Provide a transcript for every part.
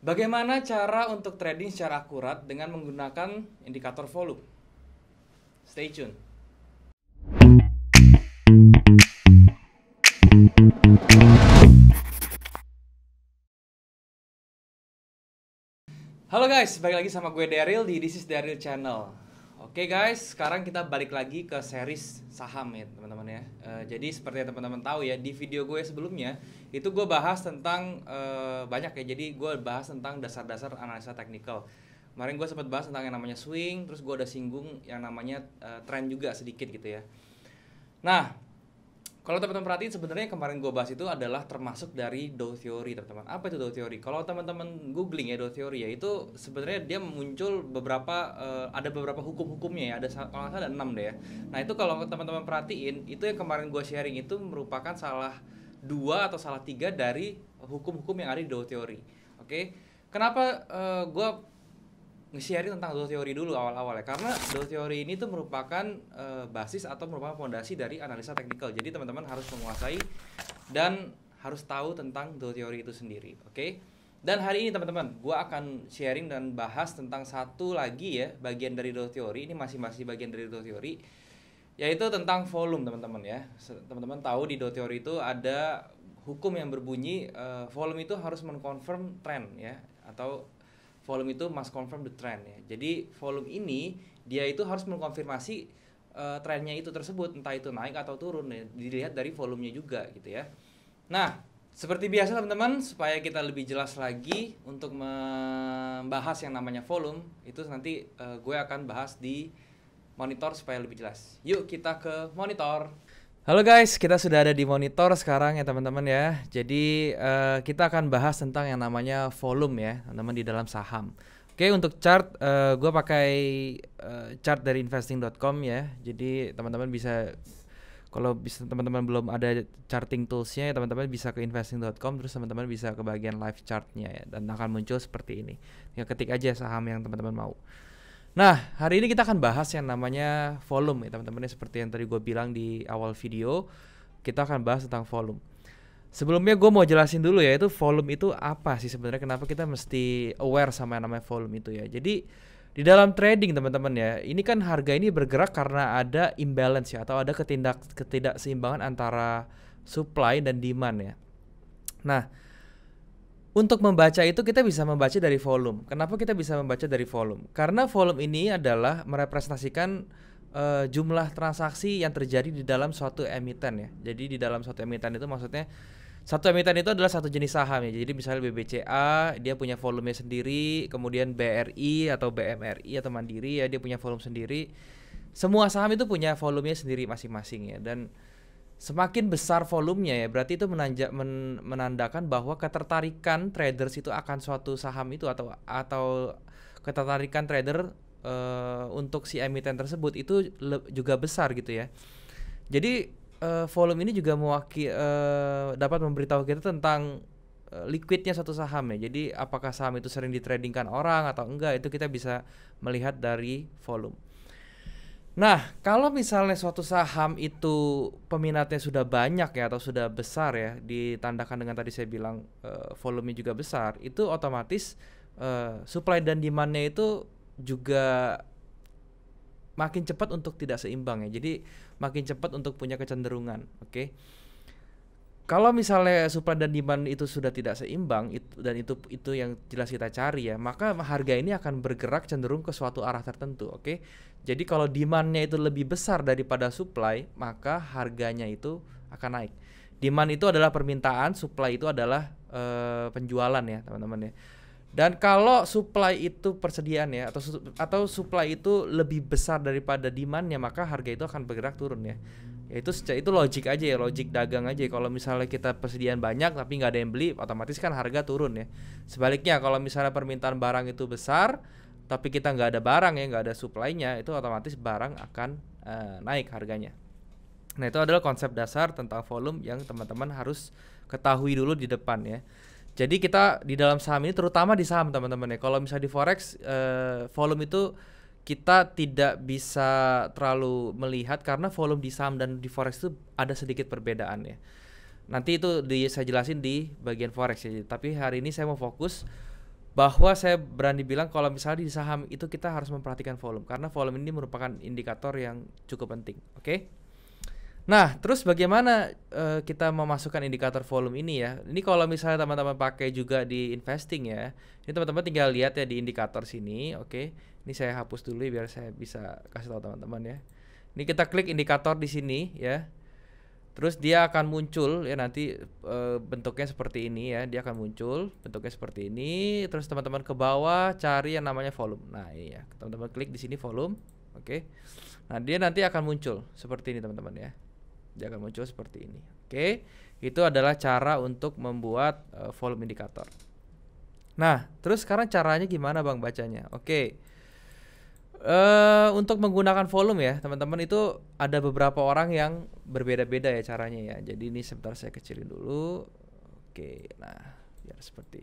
Bagaimana cara untuk trading secara akurat dengan menggunakan indikator volume? Stay tune. Halo guys, balik lagi sama gue Daryl di This is Daryl Channel. Oke okay guys, sekarang kita balik lagi ke series saham ya teman-teman ya. Uh, jadi seperti yang teman-teman tahu ya di video gue sebelumnya itu gue bahas tentang uh, banyak ya. Jadi gue bahas tentang dasar-dasar analisa teknikal. Kemarin gue sempat bahas tentang yang namanya swing, terus gue udah singgung yang namanya uh, trend juga sedikit gitu ya. Nah kalau teman-teman perhatiin sebenarnya kemarin gue bahas itu adalah termasuk dari do Theory teman-teman. Apa itu do Theory? Kalau teman-teman googling ya do Theory ya itu sebenarnya dia muncul beberapa uh, ada beberapa hukum-hukumnya ya. Ada kalau nggak salah ada enam deh ya. Nah itu kalau teman-teman perhatiin itu yang kemarin gue sharing itu merupakan salah dua atau salah tiga dari hukum-hukum yang ada di Dow Theory. Oke. Okay? Kenapa uh, eh, gue nge-share tentang dual Theory dulu awal-awal ya karena dual Theory ini tuh merupakan e, basis atau merupakan fondasi dari analisa teknikal jadi teman-teman harus menguasai dan harus tahu tentang dual Theory itu sendiri oke okay? dan hari ini teman-teman gue akan sharing dan bahas tentang satu lagi ya bagian dari dual Theory ini masih masih bagian dari dual Theory yaitu tentang volume teman-teman ya teman-teman tahu di dual Theory itu ada hukum yang berbunyi uh, volume itu harus mengkonfirm trend ya atau volume itu must confirm the trend ya. Jadi volume ini dia itu harus mengkonfirmasi uh, eh, trennya itu tersebut entah itu naik atau turun ya. dilihat dari volumenya juga gitu ya. Nah, seperti biasa teman-teman supaya kita lebih jelas lagi untuk membahas yang namanya volume itu nanti uh, gue akan bahas di monitor supaya lebih jelas. Yuk kita ke monitor. Halo guys, kita sudah ada di monitor sekarang ya teman-teman ya. Jadi uh, kita akan bahas tentang yang namanya volume ya, teman-teman di dalam saham. Oke, untuk chart uh, eh, gue pakai uh, chart dari investing.com ya. Jadi teman-teman bisa kalau bisa teman-teman belum ada charting toolsnya ya teman-teman bisa ke investing.com terus teman-teman bisa ke bagian live chartnya ya dan akan muncul seperti ini. Ya ketik aja saham yang teman-teman mau. Nah, hari ini kita akan bahas yang namanya volume ya teman-teman. Seperti yang tadi gue bilang di awal video, kita akan bahas tentang volume. Sebelumnya gue mau jelasin dulu ya, itu volume itu apa sih sebenarnya? Kenapa kita mesti aware sama yang namanya volume itu ya? Jadi di dalam trading teman-teman ya, ini kan harga ini bergerak karena ada imbalance ya atau ada ketindak ketidakseimbangan antara supply dan demand ya. Nah, untuk membaca itu kita bisa membaca dari volume. Kenapa kita bisa membaca dari volume? Karena volume ini adalah merepresentasikan uh, jumlah transaksi yang terjadi di dalam suatu emiten ya. Jadi di dalam suatu emiten itu maksudnya satu emiten itu adalah satu jenis saham ya. Jadi misalnya BBCA dia punya volume sendiri, kemudian BRI atau BMRI atau Mandiri ya dia punya volume sendiri. Semua saham itu punya volumenya sendiri masing-masing ya dan Semakin besar volumenya ya, berarti itu menanja, men, menandakan bahwa ketertarikan traders itu akan suatu saham itu atau atau ketertarikan trader uh, untuk si emiten tersebut itu le, juga besar gitu ya. Jadi uh, volume ini juga mewaki, uh, dapat memberitahu kita tentang liquidnya satu saham ya. Jadi apakah saham itu sering ditradingkan orang atau enggak itu kita bisa melihat dari volume. Nah, kalau misalnya suatu saham itu peminatnya sudah banyak ya atau sudah besar ya, ditandakan dengan tadi saya bilang uh, volumenya juga besar, itu otomatis uh, supply dan demandnya itu juga makin cepat untuk tidak seimbang ya. Jadi makin cepat untuk punya kecenderungan, oke? Okay? kalau misalnya supply dan demand itu sudah tidak seimbang itu dan itu itu yang jelas kita cari ya maka harga ini akan bergerak cenderung ke suatu arah tertentu oke okay? jadi kalau demandnya itu lebih besar daripada supply maka harganya itu akan naik demand itu adalah permintaan supply itu adalah uh, penjualan ya teman-teman ya dan kalau supply itu persediaan ya atau atau supply itu lebih besar daripada demandnya maka harga itu akan bergerak turun ya ya itu itu logik aja ya logik dagang aja kalau misalnya kita persediaan banyak tapi nggak ada yang beli otomatis kan harga turun ya sebaliknya kalau misalnya permintaan barang itu besar tapi kita nggak ada barang ya nggak ada suplainya itu otomatis barang akan uh, naik harganya nah itu adalah konsep dasar tentang volume yang teman-teman harus ketahui dulu di depan ya jadi kita di dalam saham ini terutama di saham teman-teman ya kalau misalnya di forex uh, volume itu kita tidak bisa terlalu melihat karena volume di saham dan di forex itu ada sedikit perbedaan ya. Nanti itu di, saya jelasin di bagian forex ya. Tapi hari ini saya mau fokus bahwa saya berani bilang kalau misalnya di saham itu kita harus memperhatikan volume karena volume ini merupakan indikator yang cukup penting. Oke? Okay? Nah, terus bagaimana uh, kita memasukkan indikator volume ini ya? Ini kalau misalnya teman-teman pakai juga di investing ya. Ini teman-teman tinggal lihat ya di indikator sini, oke. Okay. Ini saya hapus dulu ya, biar saya bisa kasih tahu teman-teman ya. Ini kita klik indikator di sini ya. Terus dia akan muncul ya nanti e, bentuknya seperti ini ya. Dia akan muncul bentuknya seperti ini. Terus teman-teman ke bawah cari yang namanya volume. Nah iya, teman-teman klik di sini volume, oke. Okay. Nah dia nanti akan muncul seperti ini teman-teman ya dia akan muncul seperti ini. Oke, okay? itu adalah cara untuk membuat uh, volume indikator. Nah, terus sekarang caranya gimana bang bacanya? Oke, okay. uh, eh, untuk menggunakan volume ya teman-teman itu ada beberapa orang yang berbeda-beda ya caranya ya. Jadi ini sebentar saya kecilin dulu. Oke, okay. nah biar seperti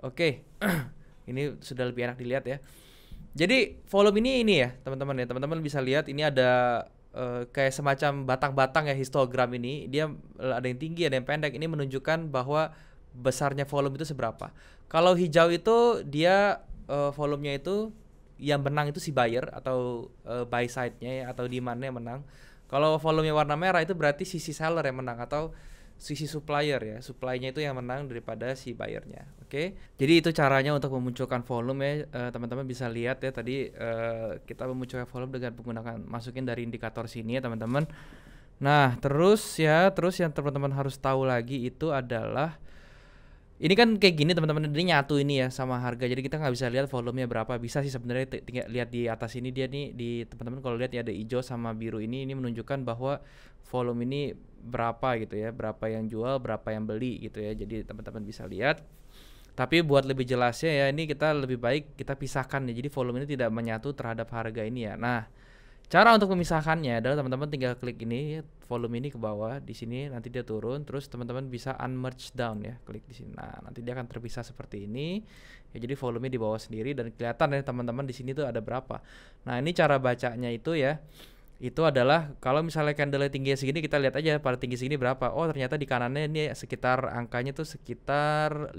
Oke, okay. ini sudah lebih enak dilihat ya. Jadi volume ini ini ya teman-teman ya teman-teman bisa lihat ini ada uh, kayak semacam batang-batang ya histogram ini dia eh, ada yang tinggi ada yang pendek ini menunjukkan bahwa besarnya volume itu seberapa. Kalau hijau itu dia uh, volumenya itu yang menang itu si buyer atau uh, buy side-nya ya atau demand-nya yang menang. Kalau volumenya warna merah itu berarti sisi seller yang menang atau sisi supplier ya supply-nya itu yang menang daripada si buyernya oke okay? jadi itu caranya untuk memunculkan volume ya eh, teman-teman uh, bisa lihat ya tadi uh, kita memunculkan volume dengan menggunakan masukin dari indikator sini ya teman-teman nah terus ya terus yang teman-teman harus tahu lagi itu adalah ini kan kayak gini teman-teman, ini nyatu ini ya sama harga. Jadi kita nggak bisa lihat volumenya berapa. Bisa sih sebenarnya tinggal lihat di atas ini dia nih di teman-teman kalau lihat ya ada hijau sama biru ini ini menunjukkan bahwa volume ini berapa gitu ya, berapa yang jual, berapa yang beli gitu ya. Jadi teman-teman bisa lihat. Tapi buat lebih jelasnya ya ini kita lebih baik kita pisahkan ya. Jadi volume ini tidak menyatu terhadap harga ini ya. Nah, Cara untuk memisahkannya adalah teman-teman tinggal klik ini volume ini ke bawah, di sini nanti dia turun, terus teman-teman bisa unmerge down ya, klik di sini. Nah, nanti dia akan terpisah seperti ini. Ya jadi volumenya di bawah sendiri dan kelihatan ya teman-teman di sini tuh ada berapa. Nah, ini cara bacanya itu ya itu adalah kalau misalnya candle tinggi segini kita lihat aja pada tinggi segini berapa. Oh, ternyata di kanannya ini sekitar angkanya tuh sekitar 50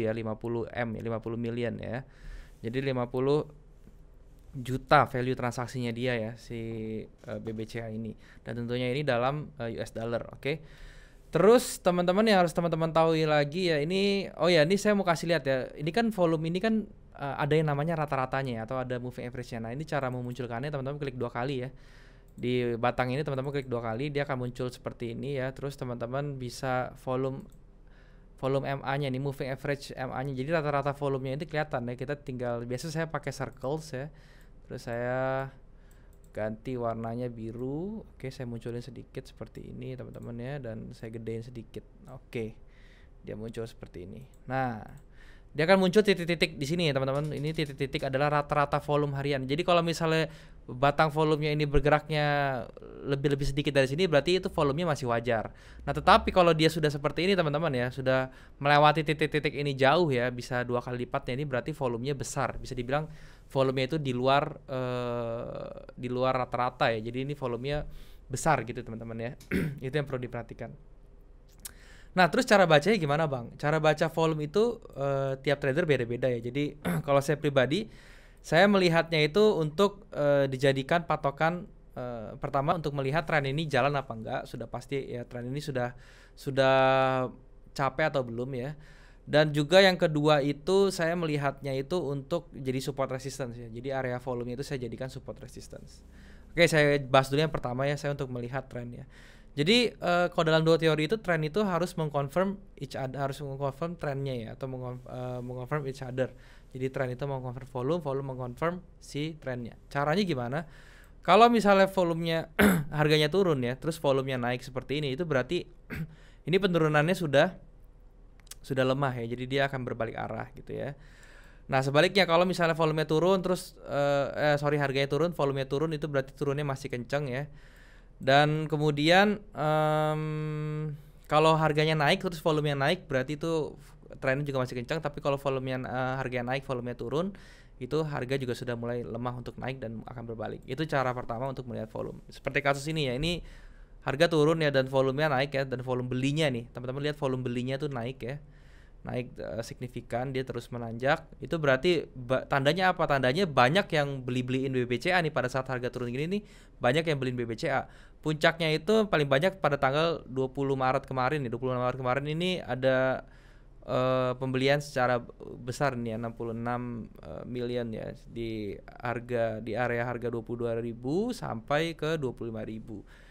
ya, 50 M ya, 50 million ya. Jadi 50 juta value transaksinya dia ya si uh, eh, BBCA ini dan tentunya ini dalam uh, eh, US dollar oke okay? terus teman-teman yang harus teman-teman tahu lagi ya ini oh ya ini saya mau kasih lihat ya ini kan volume ini kan uh, ada yang namanya rata-ratanya ya atau ada moving average-nya nah ini cara memunculkannya teman-teman klik dua kali ya di batang ini teman-teman klik dua kali dia akan muncul seperti ini ya terus teman-teman bisa volume volume MA-nya nih moving average MA-nya. Jadi rata-rata volumenya itu kelihatan ya. Kita tinggal biasa saya pakai circles ya terus saya ganti warnanya biru oke saya munculin sedikit seperti ini teman-teman ya dan saya gedein sedikit oke dia muncul seperti ini nah dia akan muncul titik-titik di sini ya teman-teman. Ini titik-titik adalah rata-rata volume harian. Jadi kalau misalnya batang volumenya ini bergeraknya lebih-lebih sedikit dari sini berarti itu volumenya masih wajar. Nah, tetapi kalau dia sudah seperti ini teman-teman ya, sudah melewati titik-titik ini jauh ya, bisa dua kali lipatnya ini berarti volumenya besar. Bisa dibilang volumenya itu di luar uh, di luar rata-rata ya. Jadi ini volumenya besar gitu teman-teman ya. itu yang perlu diperhatikan. Nah, terus cara bacanya gimana, Bang? Cara baca volume itu uh, tiap trader beda-beda ya. Jadi, kalau saya pribadi, saya melihatnya itu untuk uh, dijadikan patokan uh, pertama untuk melihat tren ini jalan apa enggak, sudah pasti ya tren ini sudah sudah capek atau belum ya. Dan juga yang kedua itu saya melihatnya itu untuk jadi support resistance ya. Jadi area volume itu saya jadikan support resistance. Oke, saya bahas dulu yang pertama ya, saya untuk melihat trennya. ya. Jadi uh, kalau dalam dua teori itu tren itu harus mengkonfirm each other, harus mengkonfirm trennya ya atau eh, mengkonfirm, uh, each other. Jadi tren itu mengkonfirm volume, volume mengkonfirm si trennya. Caranya gimana? Kalau misalnya volumenya harganya turun ya, terus volumenya naik seperti ini, itu berarti ini penurunannya sudah sudah lemah ya. Jadi dia akan berbalik arah gitu ya. Nah sebaliknya kalau misalnya volumenya turun, terus uh, eh, sorry harganya turun, volumenya turun itu berarti turunnya masih kenceng ya. Dan kemudian um, kalau harganya naik terus volumenya naik berarti itu trennya juga masih kencang tapi kalau volumenya uh, harganya naik volumenya turun itu harga juga sudah mulai lemah untuk naik dan akan berbalik. Itu cara pertama untuk melihat volume. Seperti kasus ini ya, ini harga turun ya dan volumenya naik ya dan volume belinya nih. Teman-teman lihat volume belinya tuh naik ya naik uh, signifikan dia terus menanjak itu berarti tandanya apa tandanya banyak yang beli beliin BBCA nih pada saat harga turun gini nih banyak yang beliin BBCA puncaknya itu paling banyak pada tanggal 20 Maret kemarin nih 20 Maret kemarin ini ada uh, pembelian secara besar nih 66 uh, eh, million ya di harga di area harga 22.000 sampai ke 25.000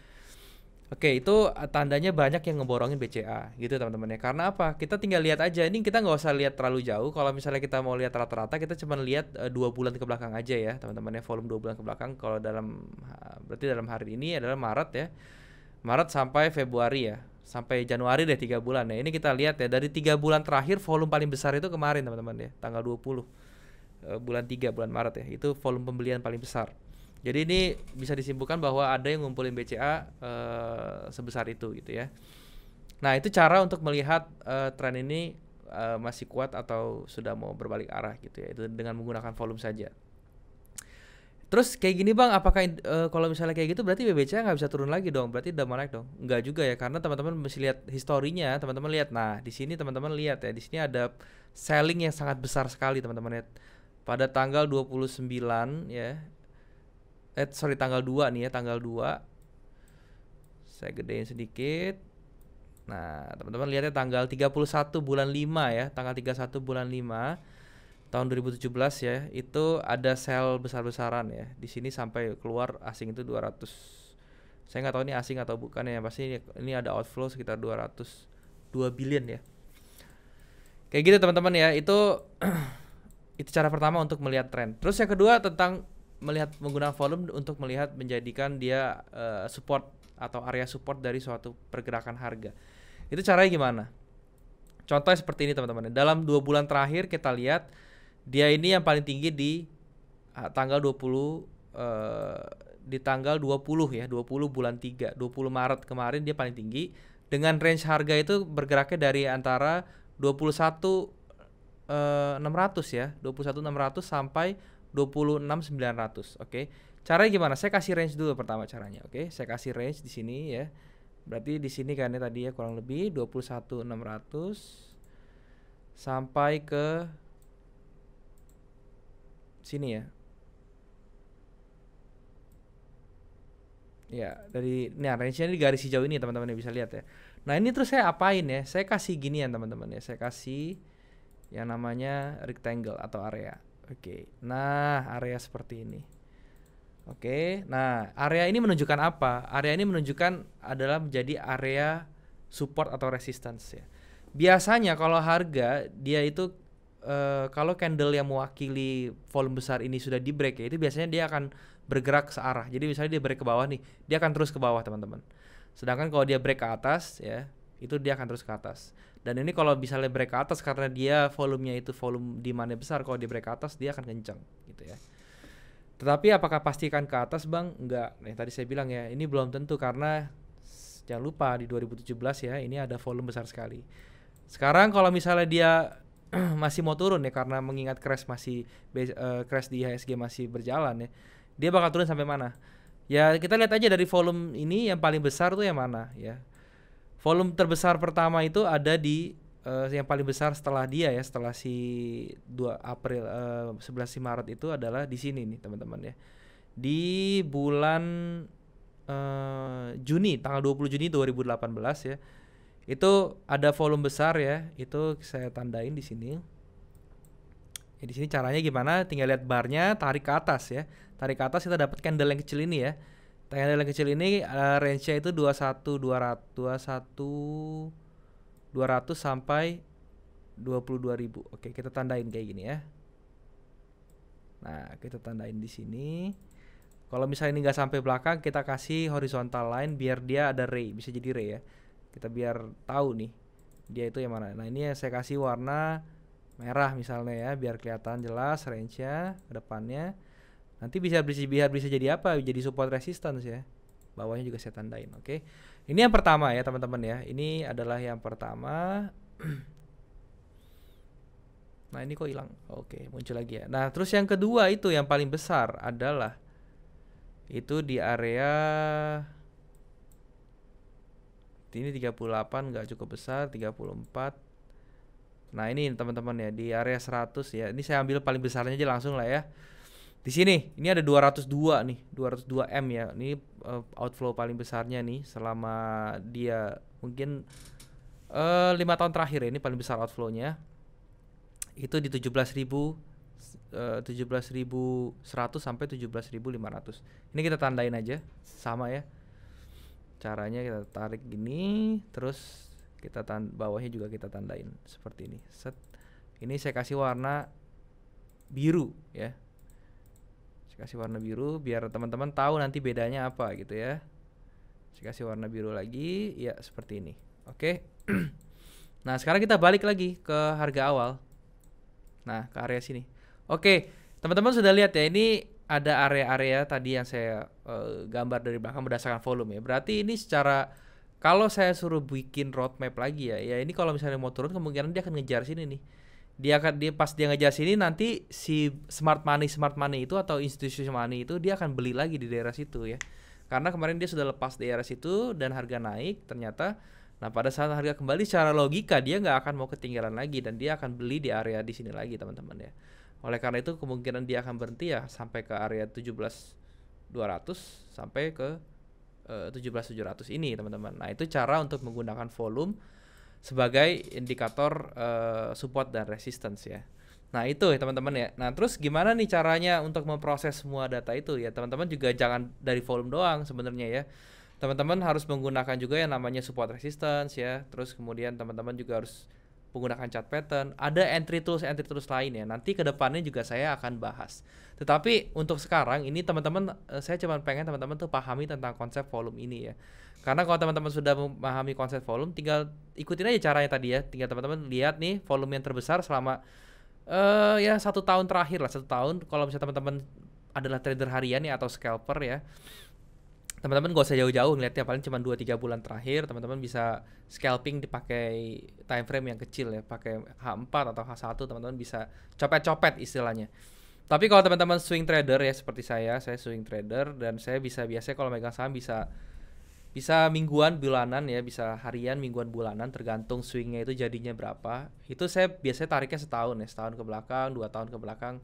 Oke, itu eh, tandanya banyak yang ngeborongin BCA gitu teman-teman ya. Karena apa? Kita tinggal lihat aja. Ini kita nggak usah lihat terlalu jauh. Kalau misalnya kita mau lihat rata-rata, kita cuma lihat eh, dua bulan ke belakang aja ya, teman-teman ya. Volume dua bulan ke belakang. Kalau dalam eh, berarti dalam hari ini adalah Maret ya. Maret sampai Februari ya, sampai Januari deh tiga bulan ya. Ini kita lihat ya dari tiga bulan terakhir volume paling besar itu kemarin teman-teman ya, tanggal 20 bulan 3 bulan Maret ya. Itu volume pembelian paling besar. Jadi ini bisa disimpulkan bahwa ada yang ngumpulin BCA uh, eh, sebesar itu gitu ya. Nah itu cara untuk melihat uh, tren ini uh, masih kuat atau sudah mau berbalik arah gitu ya. Itu dengan menggunakan volume saja. Terus kayak gini bang, apakah uh, kalau misalnya kayak gitu berarti BBCA nggak bisa turun lagi dong? Berarti udah naik dong? Nggak juga ya, karena teman-teman mesti lihat historinya, teman-teman lihat. Nah di sini teman-teman lihat ya, di sini ada selling yang sangat besar sekali teman-teman lihat pada tanggal 29 ya eh sorry tanggal 2 nih ya tanggal 2 saya gedein sedikit nah teman-teman lihatnya tanggal 31 bulan 5 ya tanggal 31 bulan 5 tahun 2017 ya itu ada sel besar-besaran ya di sini sampai keluar asing itu 200 saya nggak tahu ini asing atau bukan ya pasti ini, ada outflow sekitar 202 billion ya kayak gitu teman-teman ya itu itu cara pertama untuk melihat tren terus yang kedua tentang melihat menggunakan volume untuk melihat menjadikan dia uh, support atau area support dari suatu pergerakan harga. Itu caranya gimana? Contohnya seperti ini teman-teman. Dalam dua bulan terakhir kita lihat dia ini yang paling tinggi di eh, tanggal 20 uh, eh, di tanggal 20 ya, 20 bulan 3, 20 Maret kemarin dia paling tinggi dengan range harga itu bergeraknya dari antara 21 uh, 600 ya, 21 600 sampai 26900 oke okay. caranya gimana saya kasih range dulu pertama caranya oke okay. saya kasih range di sini ya berarti di sini kan ya tadi ya kurang lebih 21600 sampai ke sini ya ya dari nih range-nya di garis hijau ini teman-teman bisa lihat ya nah ini terus saya apain ya saya kasih gini ya teman-teman ya saya kasih yang namanya rectangle atau area Oke. Nah, area seperti ini. Oke. Nah, area ini menunjukkan apa? Area ini menunjukkan adalah menjadi area support atau resistance ya. Biasanya kalau harga dia itu uh, kalau candle yang mewakili volume besar ini sudah di break ya, itu biasanya dia akan bergerak searah. Jadi misalnya dia break ke bawah nih, dia akan terus ke bawah, teman-teman. Sedangkan kalau dia break ke atas ya, itu dia akan terus ke atas. Dan ini kalau misalnya break ke atas karena dia volumenya itu volume di mana besar, kalau di break ke atas dia akan kencang gitu ya. Tetapi apakah pastikan ke atas bang? Enggak. Nah, tadi saya bilang ya, ini belum tentu karena jangan lupa di 2017 ya, ini ada volume besar sekali. Sekarang kalau misalnya dia masih mau turun ya karena mengingat crash masih uh, crash di IHSG masih berjalan ya, dia bakal turun sampai mana? Ya kita lihat aja dari volume ini yang paling besar tuh yang mana ya volume terbesar pertama itu ada di uh, yang paling besar setelah dia ya setelah si 2 April uh, eh, 11 si Maret itu adalah di sini nih teman-teman ya di bulan uh, Juni tanggal 20 Juni 2018 ya itu ada volume besar ya itu saya tandain di sini ya, di sini caranya gimana tinggal lihat barnya tarik ke atas ya tarik ke atas kita dapat candle yang kecil ini ya Tank dalam kecil ini uh, range-nya itu 21 200 21 200 sampai 22.000. Oke, kita tandain kayak gini ya. Nah, kita tandain di sini. Kalau misalnya ini nggak sampai belakang, kita kasih horizontal line biar dia ada ray, bisa jadi ray ya. Kita biar tahu nih dia itu yang mana. Nah, ini yang saya kasih warna merah misalnya ya, biar kelihatan jelas range-nya depannya. Nanti bisa biar bisa jadi apa? Jadi support resistance ya. Bawahnya juga saya tandain, oke. Okay? Ini yang pertama ya, teman-teman ya. Ini adalah yang pertama. nah, ini kok hilang. Oke, okay, muncul lagi ya. Nah, terus yang kedua itu yang paling besar adalah itu di area ini 38 nggak cukup besar 34 nah ini teman-teman ya di area 100 ya ini saya ambil paling besarnya aja langsung lah ya di sini, ini ada 202 nih, 202 M ya. Ini uh, outflow paling besarnya nih selama dia mungkin eh, lima uh, tahun terakhir ya, ini paling besar outflownya Itu di tujuh ribu eh, belas ribu seratus sampai tujuh belas ribu lima ratus Ini kita tandain aja, sama ya. Caranya kita tarik gini, terus kita tan bawahnya juga kita tandain seperti ini. Set. Ini saya kasih warna biru ya saya kasih warna biru biar teman-teman tahu nanti bedanya apa gitu ya saya kasih warna biru lagi ya seperti ini oke nah sekarang kita balik lagi ke harga awal nah ke area sini oke teman-teman sudah lihat ya ini ada area-area tadi yang saya uh, gambar dari belakang berdasarkan volume ya berarti ini secara kalau saya suruh bikin roadmap lagi ya ya ini kalau misalnya mau turun kemungkinan dia akan ngejar sini nih dia akan dia pas dia ngejas ini nanti si smart money smart money itu atau institusi money itu dia akan beli lagi di daerah situ ya karena kemarin dia sudah lepas daerah situ dan harga naik ternyata nah pada saat harga kembali secara logika dia nggak akan mau ketinggalan lagi dan dia akan beli di area di sini lagi teman-teman ya oleh karena itu kemungkinan dia akan berhenti ya sampai ke area 17.200 sampai ke eh, uh, 17.700 ini teman-teman nah itu cara untuk menggunakan volume sebagai indikator uh, support dan resistance ya. Nah itu ya teman-teman ya. Nah terus gimana nih caranya untuk memproses semua data itu ya teman-teman juga jangan dari volume doang sebenarnya ya. Teman-teman harus menggunakan juga yang namanya support resistance ya. Terus kemudian teman-teman juga harus menggunakan chart pattern, ada entry tools entry tools lainnya ya. Nanti kedepannya juga saya akan bahas. Tetapi untuk sekarang ini teman-teman eh, saya cuma pengen teman-teman tuh pahami tentang konsep volume ini ya. Karena kalau teman-teman sudah memahami konsep volume, tinggal ikutin aja caranya tadi ya. Tinggal teman-teman lihat nih volume yang terbesar selama uh, ya satu tahun terakhir lah satu tahun. Kalau misalnya teman-teman adalah trader harian ya atau scalper ya teman-teman gak usah jauh-jauh ngeliatnya paling cuma 2-3 bulan terakhir teman-teman bisa scalping dipakai time frame yang kecil ya pakai H4 atau H1 teman-teman bisa copet-copet istilahnya tapi kalau teman-teman swing trader ya seperti saya saya swing trader dan saya bisa biasanya kalau megang saham bisa bisa mingguan bulanan ya bisa harian mingguan bulanan tergantung swingnya itu jadinya berapa itu saya biasanya tariknya setahun ya setahun ke belakang dua tahun ke belakang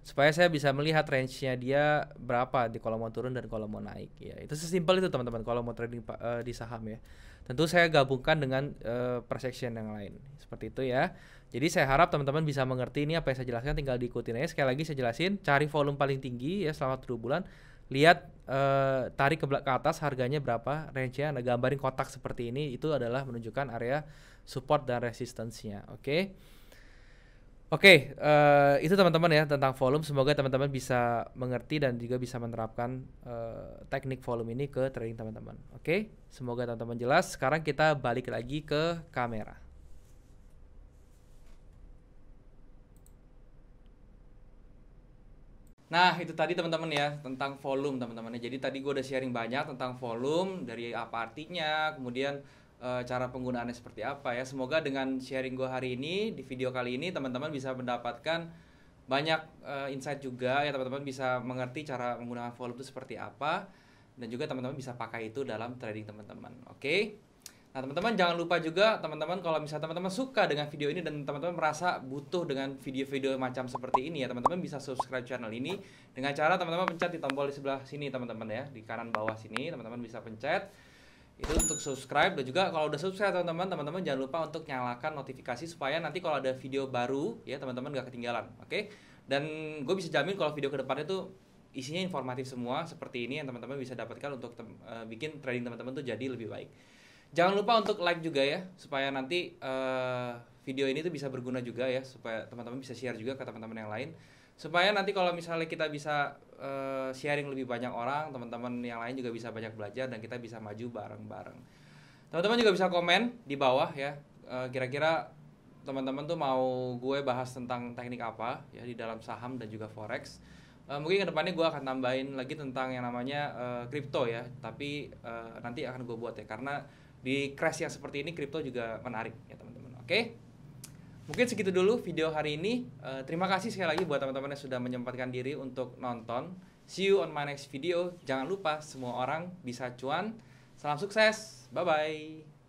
supaya saya bisa melihat range-nya dia berapa di kalau mau turun dan kalau mau naik ya itu sesimpel itu teman-teman kalau mau trading uh, di saham ya tentu saya gabungkan dengan uh, eh, persection yang lain seperti itu ya jadi saya harap teman-teman bisa mengerti ini apa yang saya jelaskan tinggal diikutin aja sekali lagi saya jelasin cari volume paling tinggi ya selama 7 bulan lihat uh, tarik ke belakang atas harganya berapa range-nya nah gambarin kotak seperti ini itu adalah menunjukkan area support dan resistensinya oke okay? Oke, okay, uh, eh, itu teman-teman ya tentang volume. Semoga teman-teman bisa mengerti dan juga bisa menerapkan uh, teknik volume ini ke trading teman-teman. Oke, okay? semoga teman-teman jelas. Sekarang kita balik lagi ke kamera. Nah, itu tadi teman-teman ya tentang volume teman-teman. Ya. Jadi tadi gue udah sharing banyak tentang volume dari apa artinya, kemudian uh, cara penggunaannya seperti apa ya. Semoga dengan sharing gue hari ini di video kali ini teman-teman bisa mendapatkan banyak uh, insight juga ya teman-teman bisa mengerti cara menggunakan volume itu seperti apa dan juga teman-teman bisa pakai itu dalam trading teman-teman. Oke. Okay? Nah, teman-teman jangan lupa juga teman-teman kalau misalnya teman-teman suka dengan video ini dan teman-teman merasa butuh dengan video-video macam seperti ini ya, teman-teman bisa subscribe channel ini dengan cara teman-teman pencet di tombol di sebelah sini teman-teman ya, di kanan bawah sini teman-teman bisa pencet itu untuk subscribe dan juga kalau udah subscribe teman-teman teman-teman jangan lupa untuk nyalakan notifikasi supaya nanti kalau ada video baru ya teman-teman gak ketinggalan oke okay? dan gue bisa jamin kalau video kedepannya tuh isinya informatif semua seperti ini yang teman-teman bisa dapatkan untuk uh, bikin trading teman-teman tuh jadi lebih baik jangan lupa untuk like juga ya supaya nanti uh, video ini tuh bisa berguna juga ya supaya teman-teman bisa share juga ke teman-teman yang lain supaya nanti kalau misalnya kita bisa uh, sharing lebih banyak orang teman-teman yang lain juga bisa banyak belajar dan kita bisa maju bareng-bareng teman-teman juga bisa komen di bawah ya kira eh, kira-kira teman-teman tuh mau gue bahas tentang teknik apa ya di dalam saham dan juga forex uh, mungkin kedepannya gue akan tambahin lagi tentang yang namanya kripto uh, ya tapi uh, nanti akan gue buat ya karena di crash yang seperti ini kripto juga menarik ya teman-teman oke okay? Mungkin segitu dulu video hari ini. Uh, terima kasih sekali lagi buat teman-teman yang sudah menyempatkan diri untuk nonton. See you on my next video. Jangan lupa semua orang bisa cuan. Salam sukses. Bye bye.